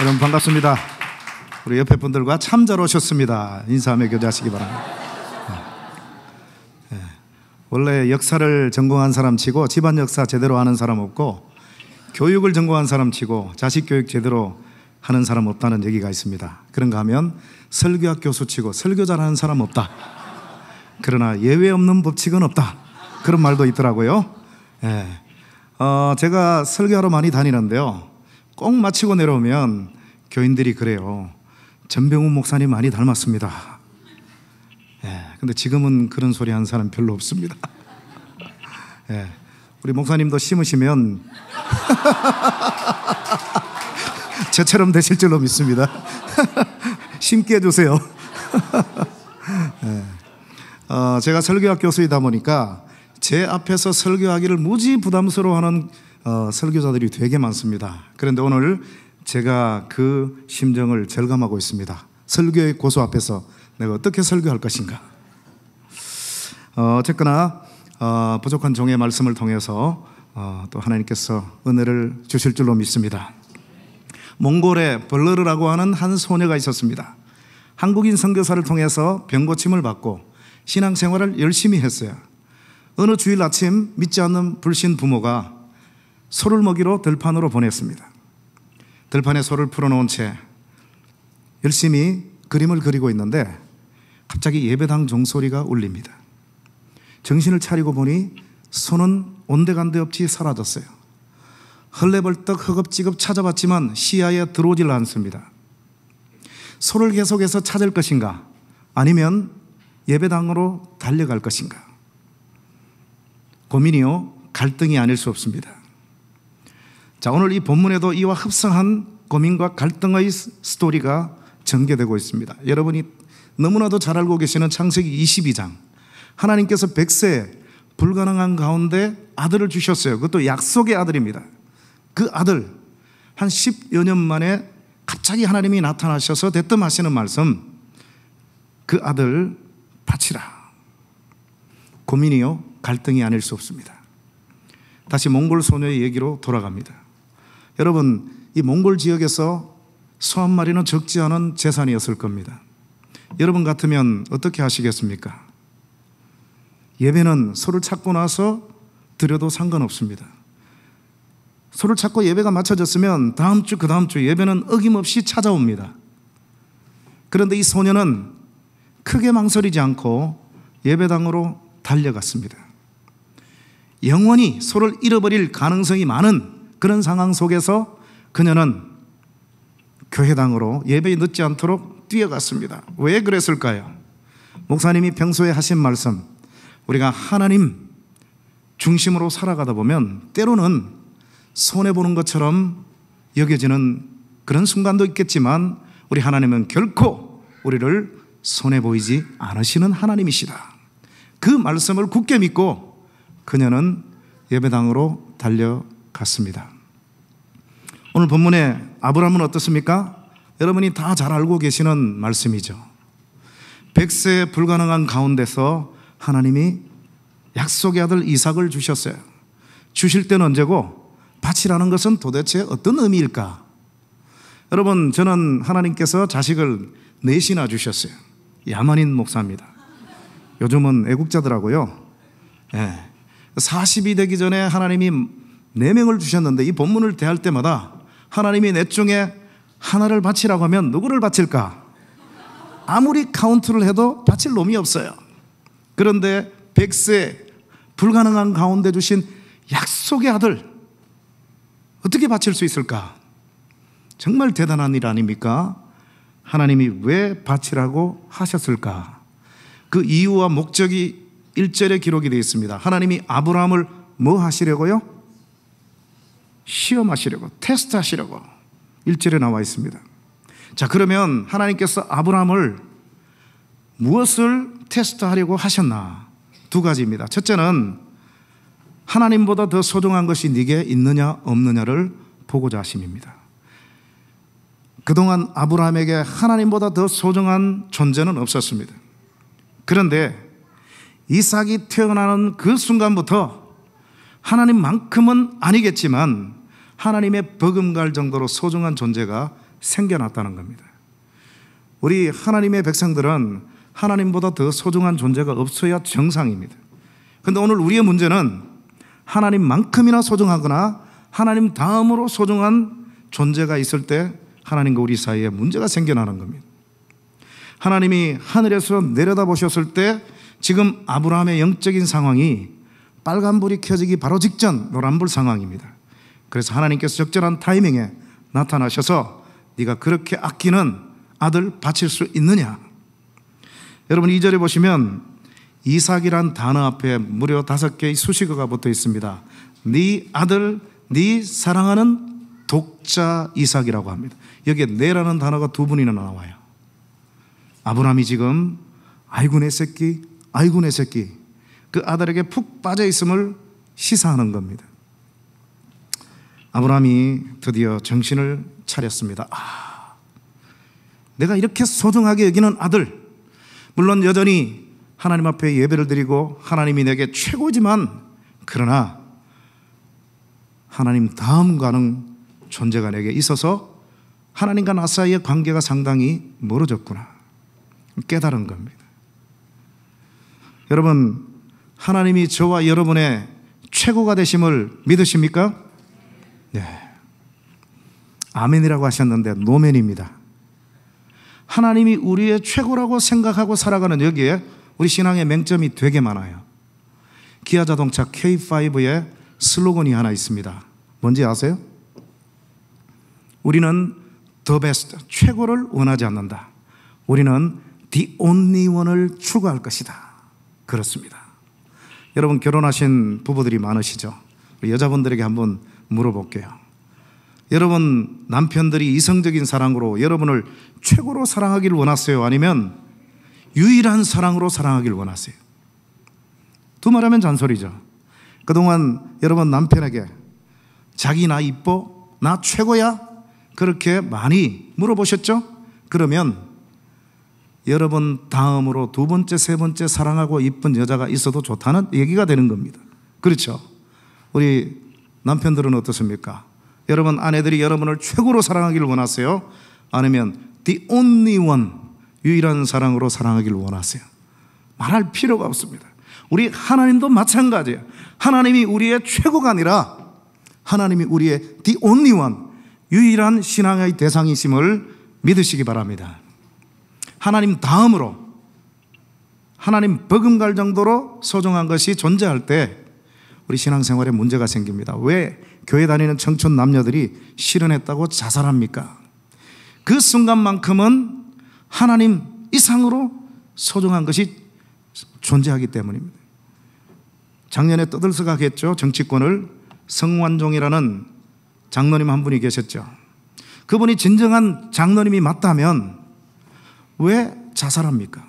여러분 반갑습니다. 우리 옆에 분들과 참 잘 오셨습니다. 인사하며 교제하시기 바랍니다. 네. 원래 역사를 전공한 사람 치고 집안 역사 제대로 하는 사람 없고 교육을 전공한 사람 치고 자식 교육 제대로 하는 사람 없다는 얘기가 있습니다. 그런가 하면 설교학 교수 치고 설교 잘하는 사람 없다. 그러나 예외 없는 법칙은 없다. 그런 말도 있더라고요. 예. 어, 제가 설교하러 많이 다니는데요. 꼭 마치고 내려오면 교인들이 그래요. 전병훈 목사님 많이 닮았습니다. 예, 근데 지금은 그런 소리 하 사람 별로 없습니다. 예, 우리 목사님도 심으시면 저처럼 되실 줄로 믿습니다. 심게 해주세요. 예, 어, 제가 설교학 교수이다 보니까 제 앞에서 설교하기를 무지 부담스러워하는 어, 설교자들이 되게 많습니다. 그런데 오늘 제가 그 심정을 절감하고 있습니다. 설교의 고소 앞에서 내가 어떻게 설교할 것인가. 어, 어쨌거나 어, 부족한 종의 말씀을 통해서 어, 또 하나님께서 은혜를 주실 줄로 믿습니다. 몽골에 벌러르라고 하는 한 소녀가 있었습니다. 한국인 선교사를 통해서 병고침을 받고 신앙생활을 열심히 했어요. 어느 주일 아침 믿지 않는 불신 부모가 소를 먹이러 들판으로 보냈습니다. 들판에 소를 풀어놓은 채 열심히 그림을 그리고 있는데 갑자기 예배당 종소리가 울립니다. 정신을 차리고 보니 소는 온데간데 없이 사라졌어요. 헐레벌떡 허겁지겁 찾아봤지만 시야에 들어오질 않습니다. 소를 계속해서 찾을 것인가 아니면 예배당으로 달려갈 것인가 고민이요 갈등이 아닐 수 없습니다. 자, 오늘 이 본문에도 이와 흡사한 고민과 갈등의 스토리가 전개되고 있습니다. 여러분이 너무나도 잘 알고 계시는 창세기 22장. 하나님께서 백세 불가능한 가운데 아들을 주셨어요. 그것도 약속의 아들입니다. 그 아들, 한1여년 만에 갑자기 하나님이 나타나셔서 대뜸하시는 말씀, 그 아들 바치라. 고민이요, 갈등이 아닐 수 없습니다. 다시 몽골 소녀의 얘기로 돌아갑니다. 여러분, 이 몽골 지역에서 소 한 마리는 적지 않은 재산이었을 겁니다. 여러분 같으면 어떻게 하시겠습니까? 예배는 소를 찾고 나서 드려도 상관없습니다. 소를 찾고 예배가 맞춰졌으면 다음 주, 그 다음 주 예배는 어김없이 찾아옵니다. 그런데 이 소녀는 크게 망설이지 않고 예배당으로 달려갔습니다. 영원히 소를 잃어버릴 가능성이 많은 그런 상황 속에서 그녀는 교회당으로 예배에 늦지 않도록 뛰어갔습니다. 왜 그랬을까요? 목사님이 평소에 하신 말씀, 우리가 하나님 중심으로 살아가다 보면 때로는 손해보는 것처럼 여겨지는 그런 순간도 있겠지만 우리 하나님은 결코 우리를 손해보이지 않으시는 하나님이시다. 그 말씀을 굳게 믿고 그녀는 예배당으로 달려 같습니다. 오늘 본문에 아브라함은 어떻습니까? 여러분이 다 잘 알고 계시는 말씀이죠. 백세 불가능한 가운데서 하나님이 약속의 아들 이삭을 주셨어요. 주실 때는 언제고 바치라는 것은 도대체 어떤 의미일까? 여러분, 저는 하나님께서 자식을 넷이나 주셨어요. 야만인 목사입니다. 요즘은 애국자더라고요. 예. 40이 되기 전에 하나님이 네 명을 주셨는데 이 본문을 대할 때마다 하나님이 내 중에 하나를 바치라고 하면 누구를 바칠까? 아무리 카운트를 해도 바칠 놈이 없어요. 그런데 백세 불가능한 가운데 주신 약속의 아들 어떻게 바칠 수 있을까? 정말 대단한 일 아닙니까? 하나님이 왜 바치라고 하셨을까? 그 이유와 목적이 1절에 기록이 되어 있습니다. 하나님이 아브라함을 뭐 하시려고요? 시험하시려고 테스트하시려고 일절에 나와 있습니다. 자, 그러면 하나님께서 아브라함을 무엇을 테스트하려고 하셨나? 두 가지입니다. 첫째는 하나님보다 더 소중한 것이 네게 있느냐 없느냐를 보고자 하심입니다. 그동안 아브라함에게 하나님보다 더 소중한 존재는 없었습니다. 그런데 이삭이 태어나는 그 순간부터 하나님만큼은 아니겠지만 하나님의 버금갈 정도로 소중한 존재가 생겨났다는 겁니다. 우리 하나님의 백성들은 하나님보다 더 소중한 존재가 없어야 정상입니다. 근데 오늘 우리의 문제는 하나님만큼이나 소중하거나 하나님 다음으로 소중한 존재가 있을 때 하나님과 우리 사이에 문제가 생겨나는 겁니다. 하나님이 하늘에서 내려다 보셨을 때 지금 아브라함의 영적인 상황이 빨간불이 켜지기 바로 직전 노란불 상황입니다. 그래서 하나님께서 적절한 타이밍에 나타나셔서 네가 그렇게 아끼는 아들 바칠 수 있느냐? 여러분 이절에 보시면 이삭이란 단어 앞에 무려 다섯 개의 수식어가 붙어 있습니다. 네 아들, 네 사랑하는 독자 이삭이라고 합니다. 여기에 네라는 단어가 두분이나 나와요. 아브라함이 지금 아이고 내 새끼, 아이고 내 새끼 그 아들에게 푹 빠져 있음을 시사하는 겁니다. 아브라함이 드디어 정신을 차렸습니다. 아, 내가 이렇게 소등하게 여기는 아들, 물론 여전히 하나님 앞에 예배를 드리고 하나님이 내게 최고지만 그러나 하나님 다음 가능 존재가 내게 있어서 하나님과 나 사이의 관계가 상당히 멀어졌구나. 깨달은 겁니다. 여러분, 하나님이 저와 여러분의 최고가 되심을 믿으십니까? 네. 아멘이라고 하셨는데 노멘입니다. 하나님이 우리의 최고라고 생각하고 살아가는 여기에 우리 신앙의 맹점이 되게 많아요. 기아 자동차 K5의 슬로건이 하나 있습니다. 뭔지 아세요? 우리는 the b 최고를 원하지 않는다. 우리는 the only one을 추구할 것이다. 그렇습니다. 여러분 결혼하신 부부들이 많으시죠? 여자분들에게 한번 물어볼게요. 여러분 남편들이 이성적인 사랑으로 여러분을 최고로 사랑하길 원하세요? 아니면 유일한 사랑으로 사랑하길 원하세요? 두 말하면 잔소리죠. 그동안 여러분 남편에게 자기 나 이뻐? 나 최고야? 그렇게 많이 물어보셨죠? 그러면 여러분 다음으로 두 번째, 세 번째 사랑하고 이쁜 여자가 있어도 좋다는 얘기가 되는 겁니다. 그렇죠? 우리 남편들은 어떻습니까? 여러분 아내들이 여러분을 최고로 사랑하기 원하세요? 아니면 the only one 유일한 사랑으로 사랑하기 원하세요? 말할 필요가 없습니다. 우리 하나님도 마찬가지예요. 하나님이 우리의 최고가 아니라 하나님이 우리의 the only one 유일한 신앙의 대상이심을 믿으시기 바랍니다. 하나님 다음으로 하나님 버금갈 정도로 소중한 것이 존재할 때 우리 신앙생활에 문제가 생깁니다. 왜 교회 다니는 청춘 남녀들이 실현했다고 자살합니까? 그 순간만큼은 하나님 이상으로 소중한 것이 존재하기 때문입니다. 작년에 떠들썩하겠죠. 정치권을 성완종이라는 장로님 한 분이 계셨죠. 그분이 진정한 장로님이 맞다면 왜 자살합니까?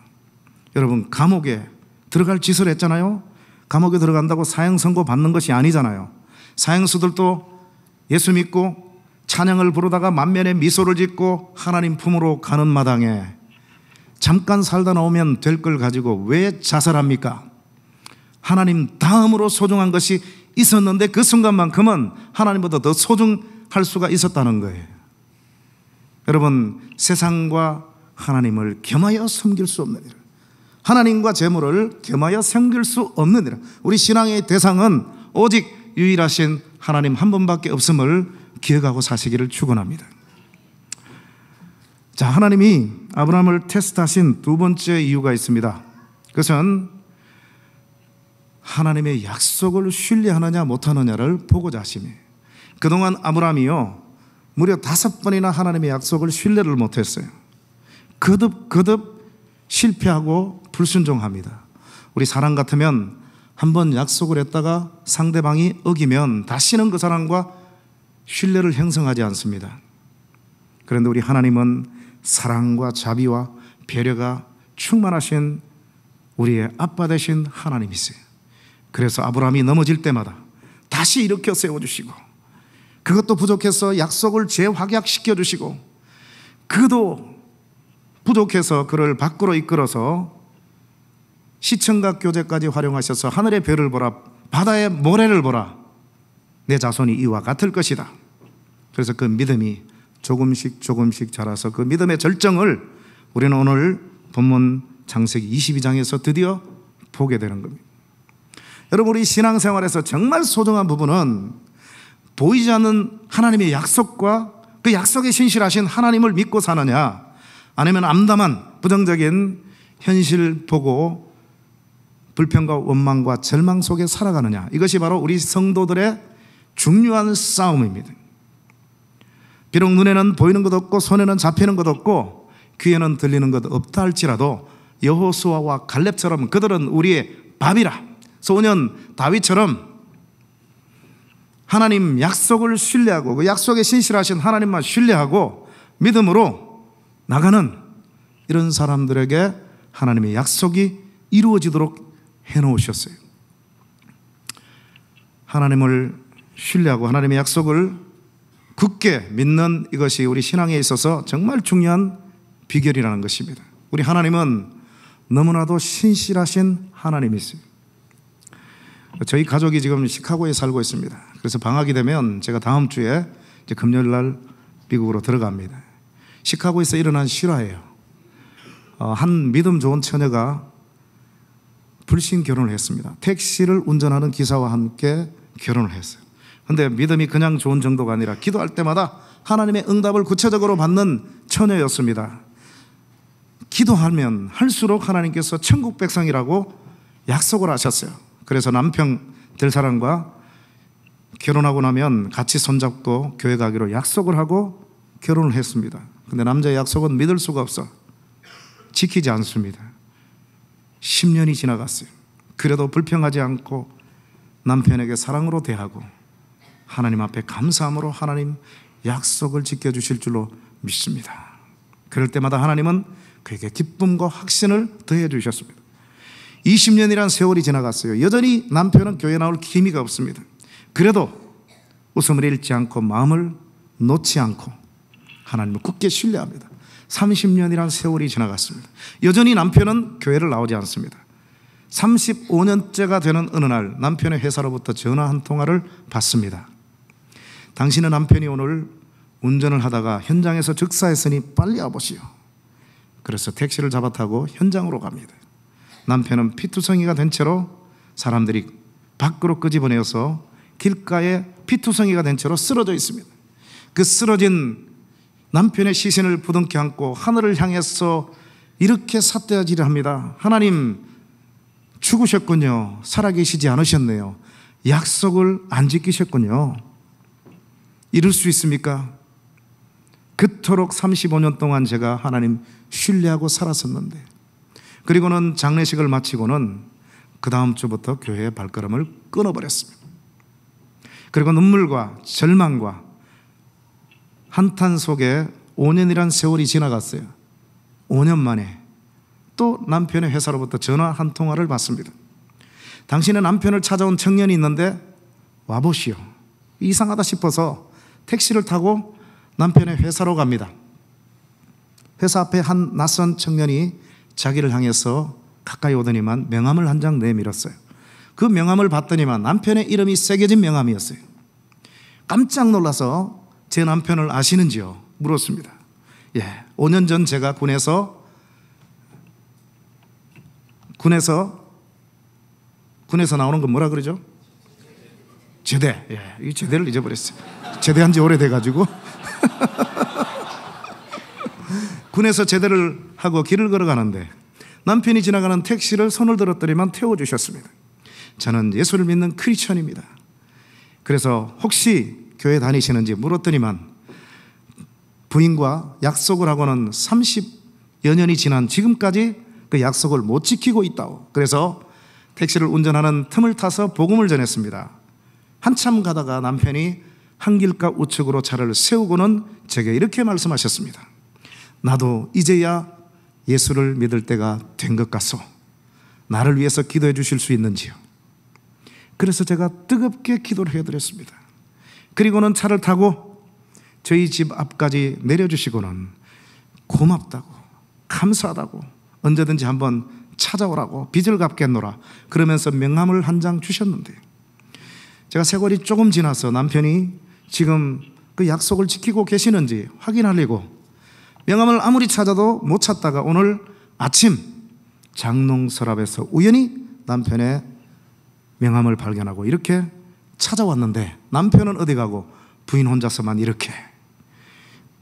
여러분 감옥에 들어갈 짓을 했잖아요. 감옥에 들어간다고 사형 선고 받는 것이 아니잖아요. 사형수들도 예수 믿고 찬양을 부르다가 만면에 미소를 짓고 하나님 품으로 가는 마당에 잠깐 살다 나오면 될 걸 가지고 왜 자살합니까? 하나님 다음으로 소중한 것이 있었는데 그 순간만큼은 하나님보다 더 소중할 수가 있었다는 거예요. 여러분, 세상과 하나님을 겸하여 섬길 수 없는 일. 하나님과 재물을 겸하여 섬길 수없는니라 우리 신앙의 대상은 오직 유일하신 하나님 한 분밖에 없음을 기억하고 사시기를 축원합니다. 자, 하나님이 아브라함을 테스트하신 두 번째 이유가 있습니다. 그것은 하나님의 약속을 신뢰하느냐 못하느냐를 보고자 하심이. 그동안 아브라함이요 무려 다섯 번이나 하나님의 약속을 신뢰를 못했어요. 거듭 거듭 실패하고 불순종합니다. 우리 사랑 같으면 한 번 약속을 했다가 상대방이 어기면 다시는 그 사랑과 신뢰를 형성하지 않습니다. 그런데 우리 하나님은 사랑과 자비와 배려가 충만하신 우리의 아빠 되신 하나님이세요. 그래서 아브라함이 넘어질 때마다 다시 일으켜 세워주시고 그것도 부족해서 약속을 재확약시켜 주시고 그도 부족해서 그를 밖으로 이끌어서 시청각 교재까지 활용하셔서 하늘의 별을 보라, 바다의 모래를 보라. 내 자손이 이와 같을 것이다. 그래서 그 믿음이 조금씩 조금씩 자라서 그 믿음의 절정을 우리는 오늘 본문 장세기 22장에서 드디어 보게 되는 겁니다. 여러분 우리 신앙생활에서 정말 소중한 부분은 보이지 않는 하나님의 약속과 그 약속에 신실하신 하나님을 믿고 사느냐 아니면 암담한 부정적인 현실 보고 불평과 원망과 절망 속에 살아가느냐. 이것이 바로 우리 성도들의 중요한 싸움입니다. 비록 눈에는 보이는 것 없고 손에는 잡히는 것 없고 귀에는 들리는 것 없다 할지라도 여호수아와 갈렙처럼 그들은 우리의 밥이라 소년 다윗처럼 하나님 약속을 신뢰하고 그 약속에 신실하신 하나님만 신뢰하고 믿음으로 나가는 이런 사람들에게 하나님의 약속이 이루어지도록 해놓으셨어요. 하나님을 신뢰하고 하나님의 약속을 굳게 믿는 이것이 우리 신앙에 있어서 정말 중요한 비결이라는 것입니다. 우리 하나님은 너무나도 신실하신 하나님이세요. 저희 가족이 지금 시카고에 살고 있습니다. 그래서 방학이 되면 제가 다음 주에 이제 금요일 날 미국으로 들어갑니다. 시카고에서 일어난 실화예요. 어, 한 믿음 좋은 처녀가 불신 결혼을 했습니다. 택시를 운전하는 기사와 함께 결혼을 했어요. 근데 믿음이 그냥 좋은 정도가 아니라 기도할 때마다 하나님의 응답을 구체적으로 받는 처녀였습니다. 기도하면 할수록 하나님께서 천국 백성이라고 약속을 하셨어요. 그래서 남편 될 사람과 결혼하고 나면 같이 손잡고 교회 가기로 약속을 하고 결혼을 했습니다. 근데 남자의 약속은 믿을 수가 없어. 지키지 않습니다. 10년이 지나갔어요. 그래도 불평하지 않고 남편에게 사랑으로 대하고 하나님 앞에 감사함으로 하나님 약속을 지켜주실 줄로 믿습니다. 그럴 때마다 하나님은 그에게 기쁨과 확신을 더해 주셨습니다. 20년이란 세월이 지나갔어요. 여전히 남편은 교회 나올 기미가 없습니다. 그래도 웃음을 잃지 않고 마음을 놓지 않고 하나님을 굳게 신뢰합니다. 30년이란 세월이 지나갔습니다. 여전히 남편은 교회를 나오지 않습니다. 35년째가 되는 어느 날 남편의 회사로부터 전화 한 통화를 받습니다. 당신의 남편이 오늘 운전을 하다가 현장에서 즉사했으니 빨리 와보시오. 그래서 택시를 잡아타고 현장으로 갑니다. 남편은 피투성이가 된 채로 사람들이 밖으로 끄집어내어서 길가에 피투성이가 된 채로 쓰러져 있습니다. 그 쓰러진 남편의 시선을 부둥켜 안고 하늘을 향해서 이렇게 삿대질을 합니다. 하나님 죽으셨군요. 살아계시지 않으셨네요. 약속을 안 지키셨군요. 이럴 수 있습니까? 그토록 35년 동안 제가 하나님 신뢰하고 살았었는데 그리고는 장례식을 마치고는 그 다음 주부터 교회의 발걸음을 끊어버렸습니다. 그리고 눈물과 절망과 한탄 속에 5년이란 세월이 지나갔어요. 5년 만에 또 남편의 회사로부터 전화 한 통화를 받습니다. 당신의 남편을 찾아온 청년이 있는데 와보시오. 이상하다 싶어서 택시를 타고 남편의 회사로 갑니다. 회사 앞에 한 낯선 청년이 자기를 향해서 가까이 오더니만 명함을 한 장 내밀었어요. 그 명함을 봤더니만 남편의 이름이 새겨진 명함이었어요. 깜짝 놀라서 제 남편을 아시는지요? 물었습니다. 예. 5년 전 제가 군에서 군에서 군에서 나오는 건 뭐라 그러죠? 제대. 예. 이 제대를 잊어버렸어요. 제대한 지 오래돼 가지고 군에서 제대를 하고 길을 걸어가는데 남편이 지나가는 택시를 손을 들었더니만 태워 주셨습니다. 저는 예수를 믿는 크리천입니다 그래서 혹시 교회 다니시는지 물었더니만 부인과 약속을 하고는 30여 년이 지난 지금까지 그 약속을 못 지키고 있다고. 그래서 택시를 운전하는 틈을 타서 복음을 전했습니다. 한참 가다가 남편이 한길가 우측으로 차를 세우고는 제게 이렇게 말씀하셨습니다. 나도 이제야 예수를 믿을 때가 된 것 같소. 나를 위해서 기도해 주실 수 있는지요. 그래서 제가 뜨겁게 기도를 해드렸습니다. 그리고는 차를 타고 저희 집 앞까지 내려주시고는 고맙다고, 감사하다고, 언제든지 한번 찾아오라고, 빚을 갚겠노라. 그러면서 명함을 한 장 주셨는데, 제가 세월이 조금 지나서 남편이 지금 그 약속을 지키고 계시는지 확인하려고 명함을 아무리 찾아도 못 찾다가 오늘 아침 장롱 서랍에서 우연히 남편의 명함을 발견하고 이렇게 찾아왔는데 남편은 어디 가고 부인 혼자서만 이렇게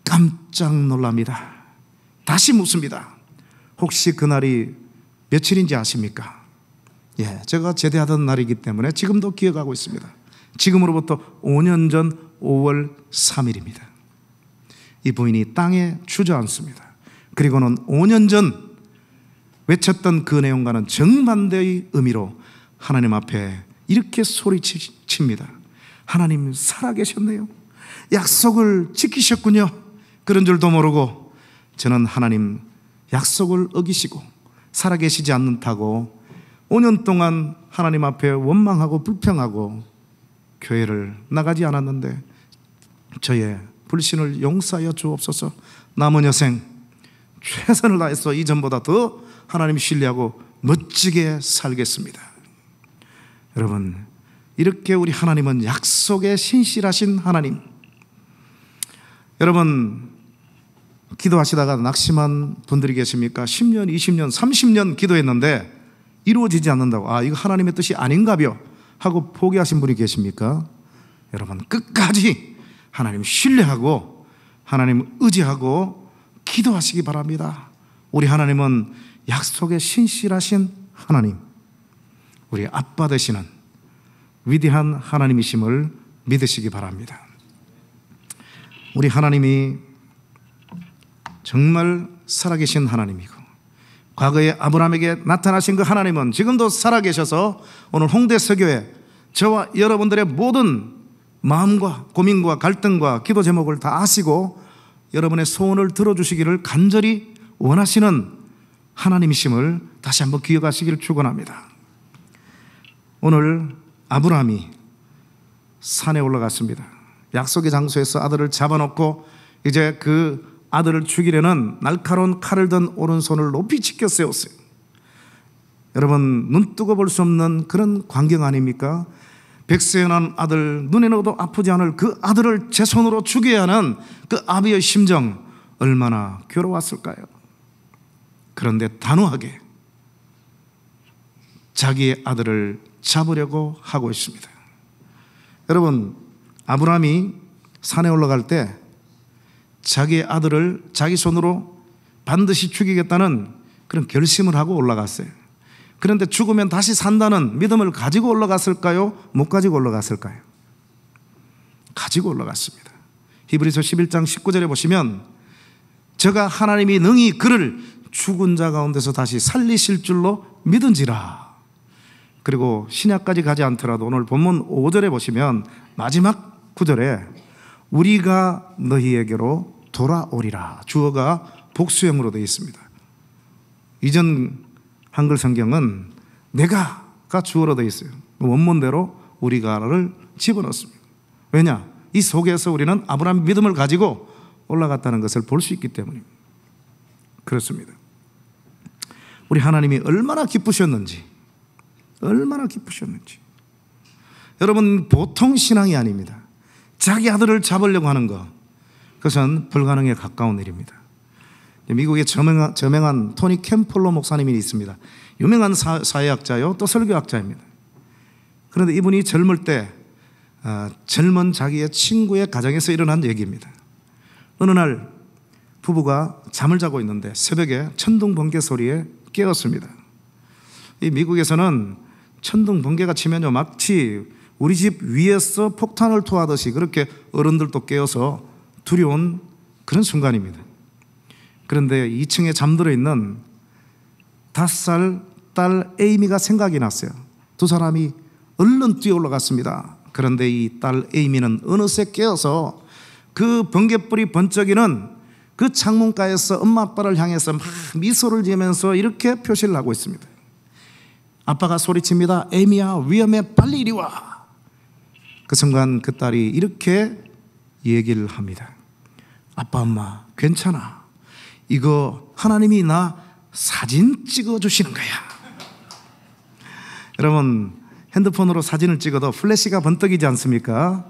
깜짝 놀랍니다. 다시 묻습니다. 혹시 그날이 며칠인지 아십니까? 예, 제가 제대하던 날이기 때문에 지금도 기억하고 있습니다. 지금으로부터 5년 전 5월 3일입니다. 이 부인이 땅에 주저앉습니다. 그리고는 5년 전 외쳤던 그 내용과는 정반대의 의미로 하나님 앞에 이렇게 소리치, 칩니다. 하나님 살아계셨네요. 약속을 지키셨군요. 그런 줄도 모르고 저는 하나님 약속을 어기시고 살아계시지 않는다고 5년 동안 하나님 앞에 원망하고 불평하고 교회를 나가지 않았는데 저의 불신을 용서하여 주옵소서 남은 여생 최선을 다해서 이전보다 더 하나님 신뢰하고 멋지게 살겠습니다. 여러분 이렇게 우리 하나님은 약속에 신실하신 하나님. 여러분, 기도하시다가 낙심한 분들이 계십니까? 10년, 20년, 30년 기도했는데 이루어지지 않는다고. 아, 이거 하나님의 뜻이 아닌가벼. 하고 포기하신 분이 계십니까? 여러분, 끝까지 하나님 신뢰하고 하나님 의지하고 기도하시기 바랍니다. 우리 하나님은 약속에 신실하신 하나님. 우리 아빠 되시는 위대한 하나님이심을 믿으시기 바랍니다. 우리 하나님이 정말 살아계신 하나님이고 과거에 아브라함에게 나타나신 그 하나님은 지금도 살아계셔서 오늘 홍대 서교에 저와 여러분들의 모든 마음과 고민과 갈등과 기도 제목을 다 아시고 여러분의 소원을 들어주시기를 간절히 원하시는 하나님이심을 다시 한번 기억하시기를 축원합니다. 오늘 아브라함이 산에 올라갔습니다. 약속의 장소에서 아들을 잡아놓고 이제 그 아들을 죽이려는 날카로운 칼을 든 오른손을 높이 치켜 세웠어요. 여러분 눈 뜨고 볼 수 없는 그런 광경 아닙니까? 백세에 난 아들 눈에 넣어도 아프지 않을 그 아들을 제 손으로 죽여야 하는 그 아비의 심정 얼마나 괴로웠을까요? 그런데 단호하게 자기의 아들을 잡으려고 하고 있습니다. 여러분, 아브라함이 산에 올라갈 때자기 아들을 자기 손으로 반드시 죽이겠다는 그런 결심을 하고 올라갔어요. 그런데 죽으면 다시 산다는 믿음을 가지고 올라갔을까요? 못 가지고 올라갔을까요? 가지고 올라갔습니다. 히브리서 11장 19절에 보시면 제가 하나님이 능히 그를 죽은 자 가운데서 다시 살리실 줄로 믿은지라 그리고 신약까지 가지 않더라도 오늘 본문 5절에 보시면 마지막 구절에 우리가 너희에게로 돌아오리라. 주어가 복수형으로 되어 있습니다. 이전 한글 성경은 내가가 주어로 되어 있어요. 원문대로 우리가를 집어넣습니다. 왜냐? 이 속에서 우리는 아브라함 믿음을 가지고 올라갔다는 것을 볼 수 있기 때문입니다. 그렇습니다. 우리 하나님이 얼마나 기쁘셨는지 얼마나 기쁘셨는지. 여러분, 보통 신앙이 아닙니다. 자기 아들을 잡으려고 하는 것. 그것은 불가능에 가까운 일입니다. 미국의 저명한, 저명한 토니 캠폴로 목사님이 있습니다. 유명한 사, 사회학자요, 또 설교학자입니다. 그런데 이분이 젊을 때, 어, 젊은 자기의 친구의 가정에서 일어난 얘기입니다. 어느 날 부부가 잠을 자고 있는데 새벽에 천둥 번개 소리에 깨었습니다. 이 미국에서는 천둥 번개가 치면요 마치 우리 집 위에서 폭탄을 토하듯이 그렇게 어른들도 깨어서 두려운 그런 순간입니다. 그런데 2층에 잠들어 있는 5살 딸 에이미가 생각이 났어요. 두 사람이 얼른 뛰어 올라갔습니다. 그런데 이 딸 에이미는 어느새 깨어서 그 번개불이 번쩍이는 그 창문가에서 엄마 아빠를 향해서 막 미소를 지으면서 이렇게 표시를 하고 있습니다. 아빠가 소리칩니다. 에미야 위험해 빨리 이리 와. 그 순간 그 딸이 이렇게 얘기를 합니다. 아빠 엄마 괜찮아. 이거 하나님이 나 사진 찍어 주시는 거야. 여러분 핸드폰으로 사진을 찍어도 플래시가 번뜩이지 않습니까?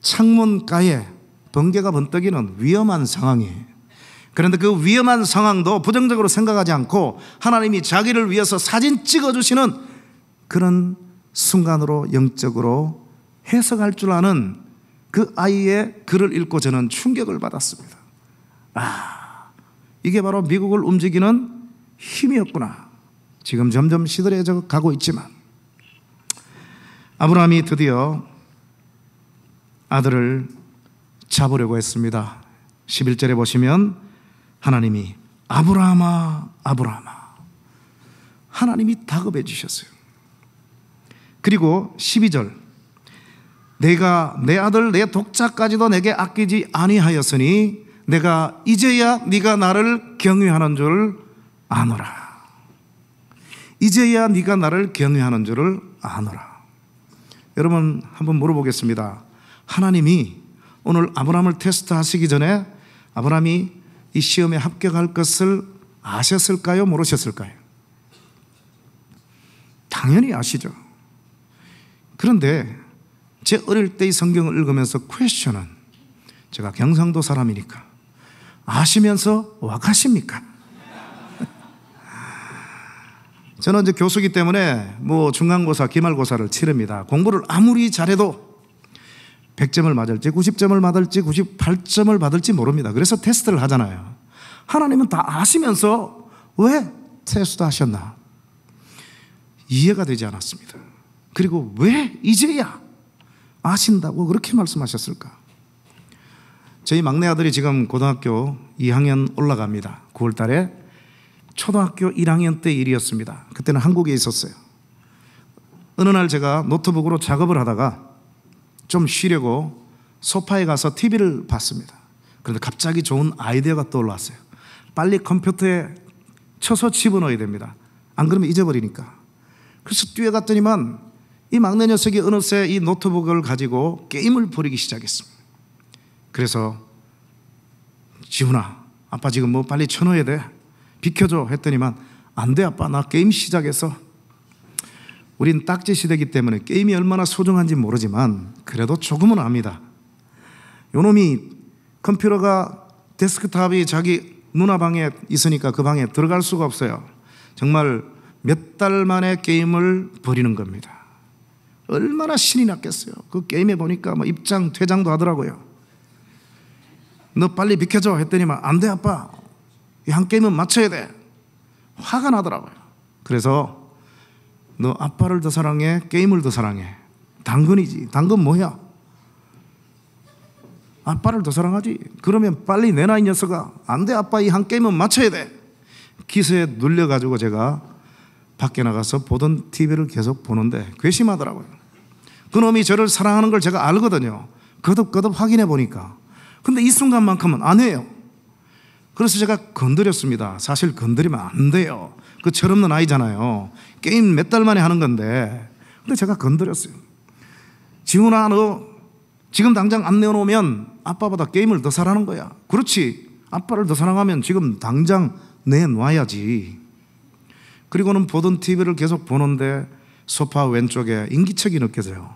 창문가에 번개가 번뜩이는 위험한 상황이에요. 그런데 그 위험한 상황도 부정적으로 생각하지 않고 하나님이 자기를 위해서 사진 찍어주시는 그런 순간으로 영적으로 해석할 줄 아는 그 아이의 글을 읽고 저는 충격을 받았습니다. 아, 이게 바로 미국을 움직이는 힘이었구나. 지금 점점 시들해져 가고 있지만 아브라함이 드디어 아들을 잡으려고 했습니다. 11절에 보시면 하나님이 아브라함아 아브라함아 하나님이 다급해 주셨어요. 그리고 12절 내가 내 아들 내 독자까지도 내게 아끼지 아니하였으니 내가 이제야 네가 나를 경외하는 줄을 아노라. 이제야 네가 나를 경외하는 줄을 아노라. 여러분 한번 물어보겠습니다. 하나님이 오늘 아브라함을 테스트하시기 전에 아브라함이 이 시험에 합격할 것을 아셨을까요? 모르셨을까요? 당연히 아시죠. 그런데 제 어릴 때 이 성경을 읽으면서 퀘션은 제가 경상도 사람이니까 아시면서 와 가십니까? 저는 이제 교수기 때문에 뭐 중간고사, 기말고사를 치릅니다. 공부를 아무리 잘해도 100점을 맞을지 90점을 맞을지 98점을 받을지 모릅니다. 그래서 테스트를 하잖아요. 하나님은 다 아시면서 왜 테스트 하셨나? 이해가 되지 않았습니다. 그리고 왜 이제야 아신다고 그렇게 말씀하셨을까? 저희 막내 아들이 지금 고등학교 2학년 올라갑니다. 9월 달에 초등학교 1학년 때 일이었습니다. 그때는 한국에 있었어요. 어느 날 제가 노트북으로 작업을 하다가 좀 쉬려고 소파에 가서 TV를 봤습니다. 그런데 갑자기 좋은 아이디어가 떠올랐어요. 빨리 컴퓨터에 쳐서 집어넣어야 됩니다. 안 그러면 잊어버리니까. 그래서 뛰어갔더니만 이 막내 녀석이 어느새 이 노트북을 가지고 게임을 벌이기 시작했습니다. 그래서 지훈아, 아빠 지금 뭐 빨리 쳐넣어야 돼. 비켜줘 했더니만 안 돼 아빠 나 게임 시작해서 우린 딱지 시대기 때문에 게임이 얼마나 소중한지 모르지만 그래도 조금은 압니다. 요놈이 컴퓨터가 데스크탑이 자기 누나 방에 있으니까 그 방에 들어갈 수가 없어요. 정말 몇 달 만에 게임을 버리는 겁니다. 얼마나 신이 났겠어요. 그 게임에 보니까 뭐 입장, 퇴장도 하더라고요. 너 빨리 비켜줘 했더니만 안돼 아빠. 이 한 게임은 맞춰야 돼. 화가 나더라고요. 그래서 너 아빠를 더 사랑해? 게임을 더 사랑해? 당근이지. 당근 뭐야? 아빠를 더 사랑하지. 그러면 빨리 내놔, 이 녀석아. 안 돼, 아빠. 이 한 게임은 맞춰야 돼. 기세에 눌려가지고 제가 밖에 나가서 보던 TV를 계속 보는데 괘씸하더라고요. 그놈이 저를 사랑하는 걸 제가 알거든요. 거듭거듭 확인해 보니까. 근데 이 순간만큼은 안 해요. 그래서 제가 건드렸습니다. 사실 건드리면 안 돼요. 그 철없는 아이잖아요. 게임 몇 달 만에 하는 건데. 근데 제가 건드렸어요. 지훈아, 너 지금 당장 안 내놓으면 아빠보다 게임을 더 사랑하는 거야. 그렇지. 아빠를 더 사랑하면 지금 당장 내놔야지. 그리고는 보던 TV를 계속 보는데 소파 왼쪽에 인기척이 느껴져요.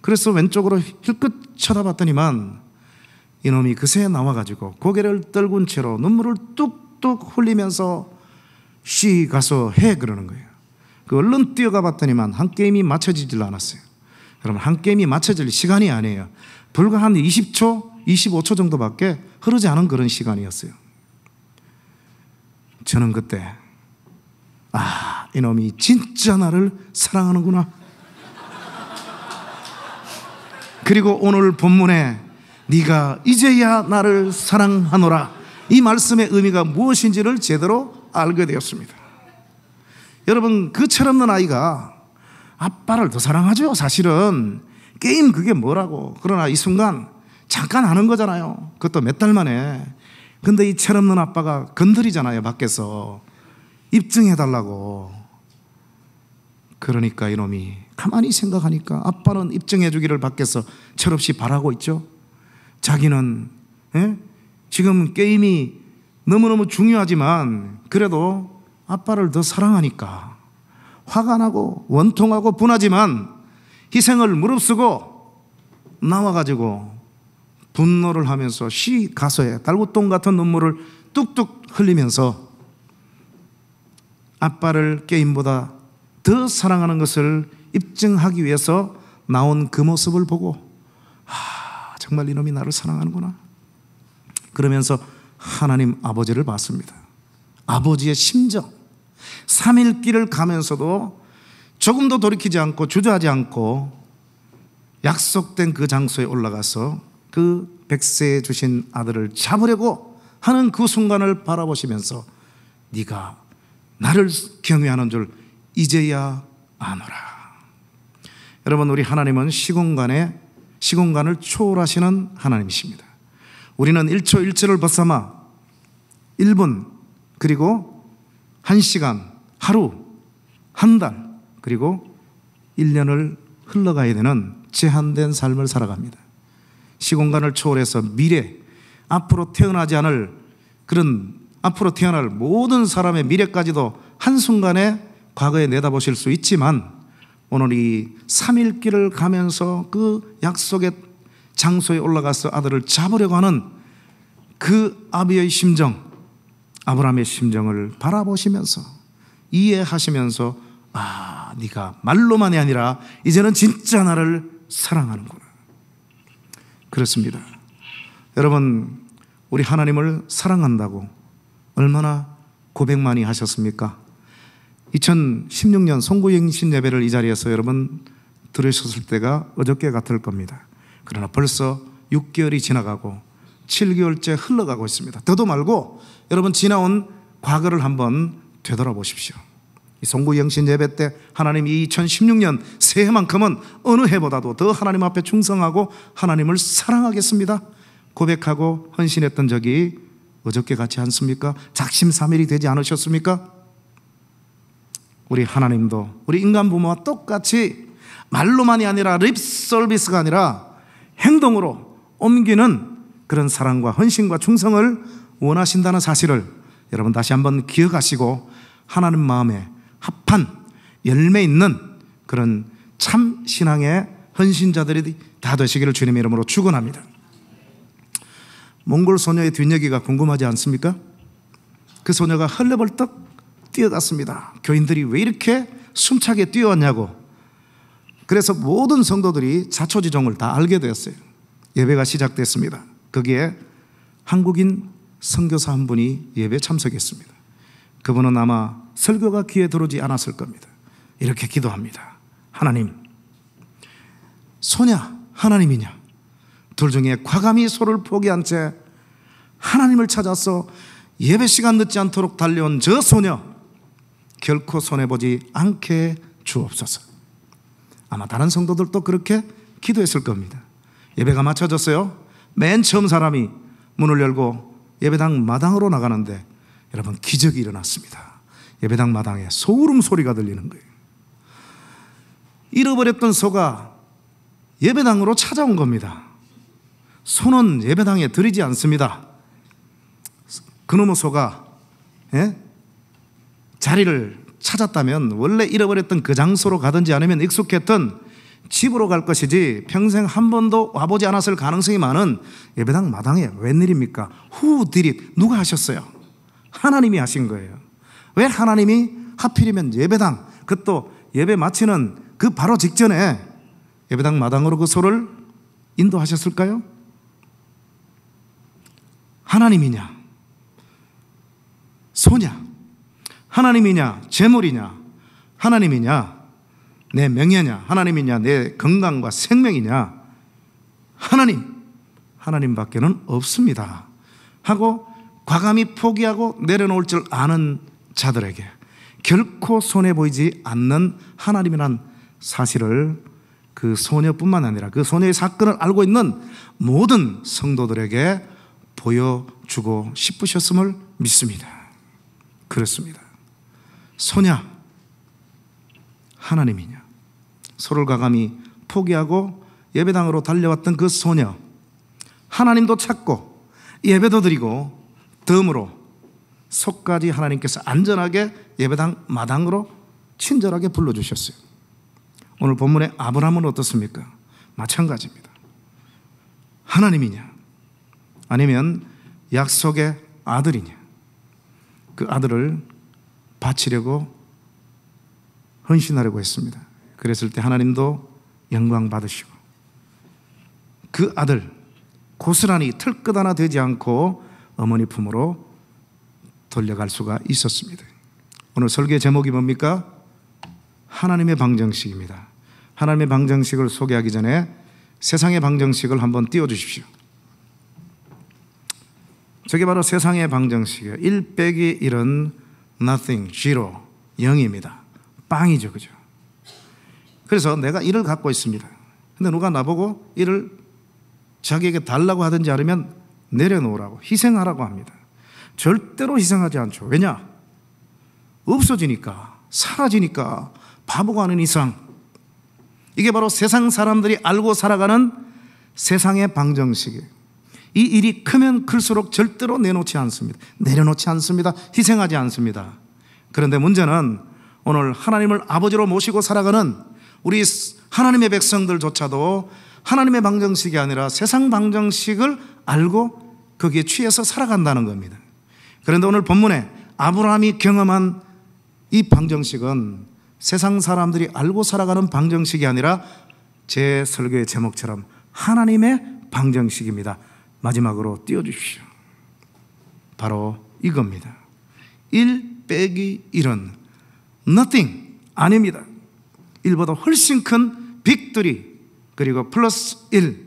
그래서 왼쪽으로 힐끗 쳐다봤더니만 이놈이 그새 나와가지고 고개를 떨군 채로 눈물을 뚝뚝 흘리면서 쉬 가서 해 그러는 거예요. 그 얼른 뛰어가 봤더니만 한 게임이 맞춰지질 않았어요. 여러분 한 게임이 맞춰질 시간이 아니에요. 불과 한 20초, 25초 정도밖에 흐르지 않은 그런 시간이었어요. 저는 그때 아 이놈이 진짜 나를 사랑하는구나. 그리고 오늘 본문에 네가 이제야 나를 사랑하노라. 이 말씀의 의미가 무엇인지를 제대로 알게 되었습니다. 여러분, 그 철없는 아이가 아빠를 더 사랑하죠. 사실은 게임 그게 뭐라고. 그러나 이 순간 잠깐 하는 거잖아요. 그것도 몇 달 만에. 근데 이 철없는 아빠가 건드리잖아요. 밖에서. 입증해달라고. 그러니까 이놈이 가만히 생각하니까 아빠는 입증해 주기를 밖에서 철없이 바라고 있죠. 자기는 예? 지금 게임이 너무너무 중요하지만 그래도 아빠를 더 사랑하니까 화가 나고 원통하고 분하지만 희생을 무릅쓰고 나와가지고 분노를 하면서 시 가서에 달구똥 같은 눈물을 뚝뚝 흘리면서 아빠를 게임보다 더 사랑하는 것을 입증하기 위해서 나온 그 모습을 보고 정말 이놈이 나를 사랑하는구나. 그러면서 하나님 아버지를 봤습니다. 아버지의 심정. 3일 길을 가면서도 조금도 돌이키지 않고 주저하지 않고 약속된 그 장소에 올라가서 그 백세에 주신 아들을 잡으려고 하는 그 순간을 바라보시면서 네가 나를 경외하는 줄 이제야 아노라. 여러분 우리 하나님은 시공간에 시공간을 초월하시는 하나님이십니다. 우리는 1초 1초를 벗삼아 1분 그리고 1시간 하루 한 달 그리고 1년을 흘러가야 되는 제한된 삶을 살아갑니다. 시공간을 초월해서 미래 앞으로 태어나지 않을 그런 앞으로 태어날 모든 사람의 미래까지도 한순간에 과거에 내다보실 수 있지만 오늘 이 3일 길을 가면서 그 약속의 장소에 올라가서 아들을 잡으려고 하는 그 아비의 심정, 아브라함의 심정을 바라보시면서 이해하시면서 아, 네가 말로만이 아니라 이제는 진짜 나를 사랑하는구나. 그렇습니다. 여러분, 우리 하나님을 사랑한다고 얼마나 고백 많이 하셨습니까? 2016년 송구영신 예배를 이 자리에서 여러분 들으셨을 때가 어저께 같을 겁니다. 그러나 벌써 6개월이 지나가고 7개월째 흘러가고 있습니다. 더도 말고 여러분 지나온 과거를 한번 되돌아보십시오. 이 송구영신 예배 때 하나님이 2016년 새해만큼은 어느 해보다도 더 하나님 앞에 충성하고 하나님을 사랑하겠습니다. 고백하고 헌신했던 적이 어저께 같지 않습니까? 작심삼일이 되지 않으셨습니까? 우리 하나님도 우리 인간 부모와 똑같이 말로만이 아니라 립 서비스가 아니라 행동으로 옮기는 그런 사랑과 헌신과 충성을 원하신다는 사실을 여러분 다시 한번 기억하시고 하나님 마음에 합한 열매 있는 그런 참 신앙의 헌신자들이 다 되시기를 주님의 이름으로 축원합니다. 몽골 소녀의 뒷얘기가 궁금하지 않습니까? 그 소녀가 헐레벌떡 뛰어났습니다 교인들이 왜 이렇게 숨차게 뛰어왔냐고. 그래서 모든 성도들이 자초지종을 다 알게 되었어요. 예배가 시작됐습니다. 거기에 한국인 선교사 한 분이 예배 참석했습니다. 그분은 아마 설교가 귀에 들어오지 않았을 겁니다. 이렇게 기도합니다. 하나님, 소냐 하나님이냐? 둘 중에 과감히 소를 포기한 채 하나님을 찾아서 예배 시간 늦지 않도록 달려온 저 소녀 결코 손해보지 않게 주옵소서. 아마 다른 성도들도 그렇게 기도했을 겁니다. 예배가 마쳐졌어요. 맨 처음 사람이 문을 열고 예배당 마당으로 나가는데 여러분 기적이 일어났습니다. 예배당 마당에 소울음 소리가 들리는 거예요. 잃어버렸던 소가 예배당으로 찾아온 겁니다. 소는 예배당에 들이지 않습니다. 그놈의 소가 예? 자리를 찾았다면 원래 잃어버렸던 그 장소로 가든지 아니면 익숙했던 집으로 갈 것이지 평생 한 번도 와보지 않았을 가능성이 많은 예배당 마당에 웬일입니까? 후 드립 누가 하셨어요? 하나님이 하신 거예요. 왜 하나님이 하필이면 예배당 그것도 예배 마치는 그 바로 직전에 예배당 마당으로 그 소를 인도하셨을까요? 하나님이냐? 소냐? 하나님이냐, 재물이냐, 하나님이냐, 내 명예냐, 하나님이냐, 내 건강과 생명이냐, 하나님, 하나님밖에는 없습니다. 하고 과감히 포기하고 내려놓을 줄 아는 자들에게 결코 손해 보이지 않는 하나님이란 사실을 그 소녀뿐만 아니라 그 소녀의 사건을 알고 있는 모든 성도들에게 보여주고 싶으셨음을 믿습니다. 그렇습니다. 소냐? 하나님이냐? 서로 가감히 포기하고 예배당으로 달려왔던 그 소녀. 하나님도 찾고 예배도 드리고 덤으로 속까지 하나님께서 안전하게 예배당 마당으로 친절하게 불러주셨어요. 오늘 본문의 아브라함은 어떻습니까? 마찬가지입니다. 하나님이냐? 아니면 약속의 아들이냐? 그 아들을 바치려고 헌신하려고 했습니다. 그랬을 때 하나님도 영광 받으시고 그 아들 고스란히 털끝 하나 되지 않고 어머니 품으로 돌려갈 수가 있었습니다. 오늘 설교 제목이 뭡니까? 하나님의 방정식입니다. 하나님의 방정식을 소개하기 전에 세상의 방정식을 한번 띄워 주십시오. 저게 바로 세상의 방정식이에요. 1 빼기 1은 nothing, zero, 0입니다. 빵이죠, 그죠? 그래서 내가 일을 갖고 있습니다. 근데 누가 나보고 일을 자기에게 달라고 하든지 아으면 내려놓으라고, 희생하라고 합니다. 절대로 희생하지 않죠. 왜냐? 없어지니까, 사라지니까, 바보가 아닌 이상. 이게 바로 세상 사람들이 알고 살아가는 세상의 방정식이에요. 이 일이 크면 클수록 절대로 내놓지 않습니다. 내려놓지 않습니다. 희생하지 않습니다. 그런데 문제는 오늘 하나님을 아버지로 모시고 살아가는 우리 하나님의 백성들조차도 하나님의 방정식이 아니라 세상 방정식을 알고 거기에 취해서 살아간다는 겁니다. 그런데 오늘 본문에 아브라함이 경험한 이 방정식은 세상 사람들이 알고 살아가는 방정식이 아니라 제 설교의 제목처럼 하나님의 방정식입니다. 마지막으로 띄워주십시오. 바로 이겁니다. 1 빼기 1은 nothing 아닙니다. 1보다 훨씬 큰 빅들이 그리고 플러스 1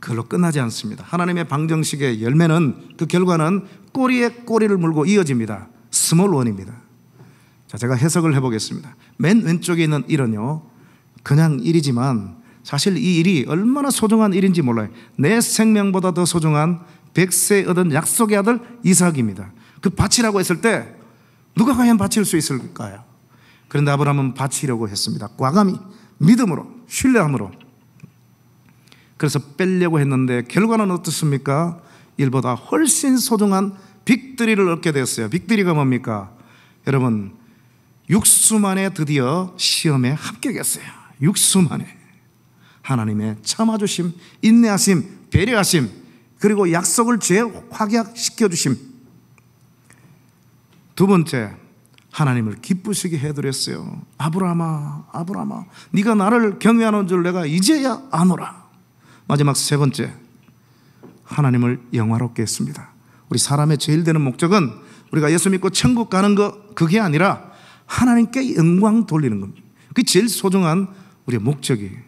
그걸로 끝나지 않습니다. 하나님의 방정식의 열매는 그 결과는 꼬리에 꼬리를 물고 이어집니다. 스몰 원입니다. 자, 제가 해석을 해보겠습니다. 맨 왼쪽에 있는 1은요, 그냥 1이지만 사실 이 일이 얼마나 소중한 일인지 몰라요. 내 생명보다 더 소중한 백세 얻은 약속의 아들 이삭입니다. 그 바치라고 했을 때 누가 과연 바칠 수 있을까요? 그런데 아브라함은 바치려고 했습니다. 과감히 믿음으로 신뢰함으로. 그래서 빼려고 했는데 결과는 어떻습니까? 일보다 훨씬 소중한 빅드리를 얻게 되었어요 빅드리가 뭡니까? 여러분 육수만에 드디어 시험에 합격했어요. 육수만에. 하나님의 참아주심, 인내하심, 배려하심, 그리고 약속을 재확약시켜 주심. 두 번째, 하나님을 기쁘시게 해드렸어요. 아브라함아, 아브라함아, 네가 나를 경외하는 줄 내가 이제야 아노라. 마지막 세 번째, 하나님을 영화롭게 했습니다. 우리 사람의 제일 되는 목적은 우리가 예수 믿고 천국 가는 거 그게 아니라 하나님께 영광 돌리는 겁니다. 그게 제일 소중한 우리의 목적이에요.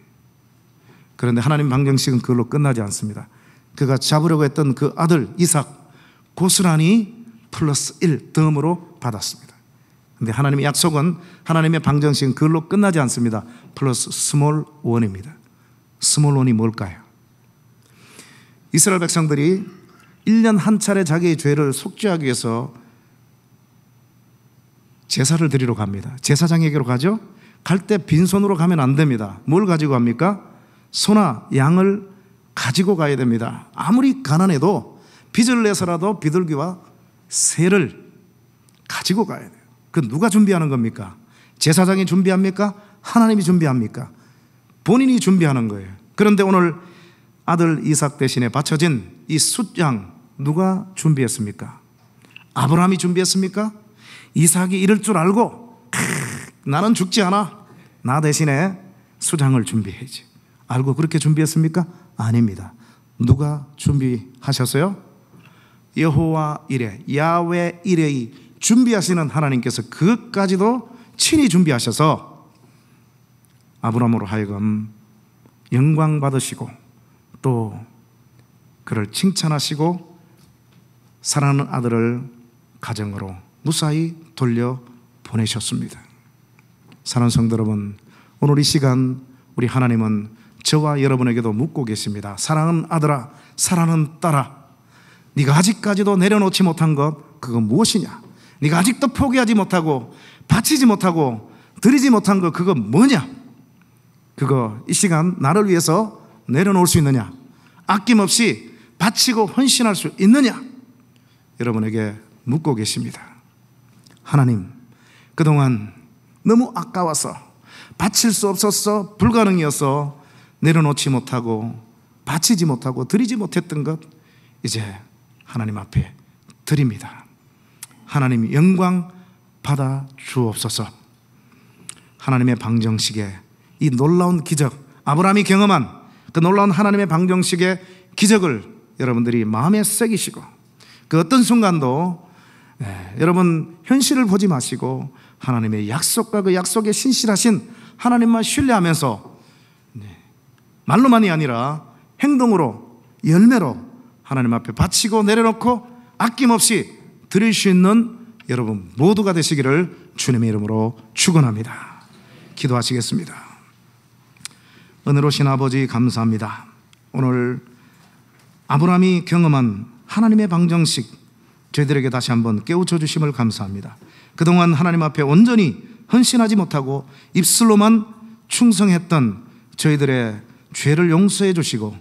그런데 하나님 방정식은 그걸로 끝나지 않습니다. 그가 잡으려고 했던 그 아들 이삭 고스란히 플러스 1 덤으로 받았습니다. 근데 하나님의 약속은 하나님의 방정식은 그걸로 끝나지 않습니다. 플러스 스몰 원입니다. 스몰 원이 뭘까요? 이스라엘 백성들이 1년 한 차례 자기의 죄를 속죄하기 위해서 제사를 드리러 갑니다. 제사장에게로 가죠? 갈 때 빈손으로 가면 안 됩니다. 뭘 가지고 갑니까? 소나 양을 가지고 가야 됩니다. 아무리 가난해도 빚을 내서라도 비둘기와 새를 가지고 가야 돼요. 그 누가 준비하는 겁니까? 제사장이 준비합니까? 하나님이 준비합니까? 본인이 준비하는 거예요. 그런데 오늘 아들 이삭 대신에 바쳐진 이 숫양 누가 준비했습니까? 아브라함이 준비했습니까? 이삭이 이럴 줄 알고 크 나는 죽지 않아. 나 대신에 수장을 준비해야지. 알고 그렇게 준비했습니까? 아닙니다. 누가 준비하셨어요? 여호와 이레, 야외 이레이 준비하시는 하나님께서 그까지도 친히 준비하셔서 아브라함으로 하여금 영광 받으시고 또 그를 칭찬하시고 사랑하는 아들을 가정으로 무사히 돌려 보내셨습니다. 사랑 성도 여러분, 오늘 이 시간 우리 하나님은 저와 여러분에게도 묻고 계십니다. 사랑하 아들아, 사랑하 딸아, 네가 아직까지도 내려놓지 못한 것 그거 무엇이냐? 네가 아직도 포기하지 못하고 바치지 못하고 드리지 못한 것 그거 뭐냐? 그거 이 시간 나를 위해서 내려놓을 수 있느냐? 아낌없이 바치고 헌신할 수 있느냐? 여러분에게 묻고 계십니다. 하나님, 그동안 너무 아까워서 바칠 수 없었어, 불가능이었어, 내려놓지 못하고 바치지 못하고 드리지 못했던 것 이제 하나님 앞에 드립니다. 하나님 영광 받아 주옵소서. 하나님의 방정식에 이 놀라운 기적 아브라함이 경험한 그 놀라운 하나님의 방정식의 기적을 여러분들이 마음에 새기시고 그 어떤 순간도 네, 여러분 현실을 보지 마시고 하나님의 약속과 그 약속에 신실하신 하나님만 신뢰하면서 말로만이 아니라 행동으로 열매로 하나님 앞에 바치고 내려놓고 아낌없이 드릴 수 있는 여러분 모두가 되시기를 주님의 이름으로 축원합니다. 기도하시겠습니다. 은혜로신 아버지 감사합니다. 오늘 아브라함이 경험한 하나님의 방정식 저희들에게 다시 한번 깨우쳐 주심을 감사합니다. 그동안 하나님 앞에 온전히 헌신하지 못하고 입술로만 충성했던 저희들의 죄를 용서해 주시고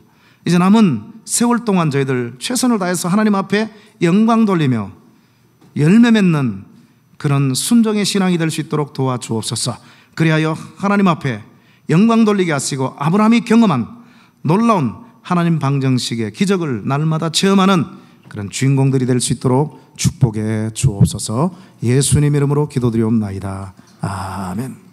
이제 남은 세월 동안 저희들 최선을 다해서 하나님 앞에 영광 돌리며 열매 맺는 그런 순종의 신앙이 될 수 있도록 도와주옵소서. 그리하여 하나님 앞에 영광 돌리게 하시고 아브라함이 경험한 놀라운 하나님 방정식의 기적을 날마다 체험하는 그런 주인공들이 될 수 있도록 축복해 주옵소서. 예수님 이름으로 기도드리옵나이다. 아멘.